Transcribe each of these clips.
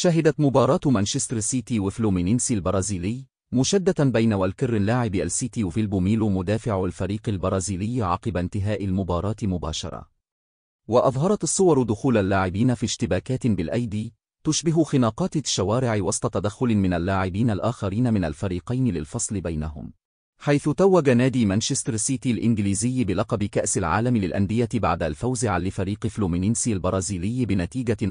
شهدت مباراة مانشستر سيتي وفلومينينسي البرازيلي مشدة بين والكر اللاعب السيتي في البوميلو مدافع الفريق البرازيلي عقب انتهاء المباراة مباشرة وأظهرت الصور دخول اللاعبين في اشتباكات بالأيدي تشبه خناقات الشوارع وسط تدخل من اللاعبين الآخرين من الفريقين للفصل بينهم حيث توج نادي مانشستر سيتي الإنجليزي بلقب كأس العالم للأندية بعد الفوز على فريق فلومينينسي البرازيلي بنتيجة 4-0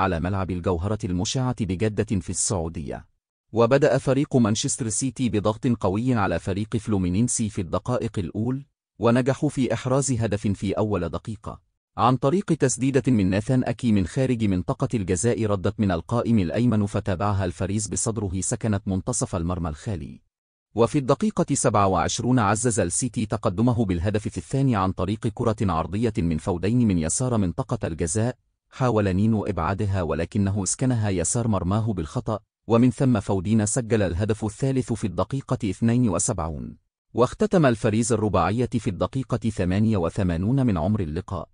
على ملعب الجوهرة المشعة بجدة في السعودية وبدأ فريق مانشستر سيتي بضغط قوي على فريق فلومينينسي في الدقائق الأول ونجحوا في إحراز هدف في أول دقيقة عن طريق تسديدة من ناثان أكي من خارج منطقة الجزاء ردت من القائم الأيمن فتابعها الفريز بصدره سكنت منتصف المرمى الخالي وفي الدقيقة 27 عزز السيتي تقدمه بالهدف في الثاني عن طريق كرة عرضية من فودين من يسار منطقة الجزاء حاول نينو إبعادها ولكنه اسكنها يسار مرماه بالخطأ ومن ثم فودين سجل الهدف الثالث في الدقيقة 72 واختتم الفريز الرباعية في الدقيقة 88 من عمر اللقاء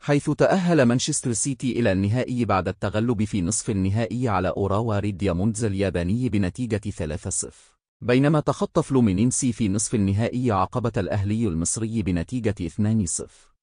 حيث تأهل مانشستر سيتي إلى النهائي بعد التغلب في نصف النهائي على أوراوا ريد الياباني بنتيجة 3-0 بينما تخطى فلومينينسي في نصف النهائي عقبة الأهلي المصري بنتيجة 2-0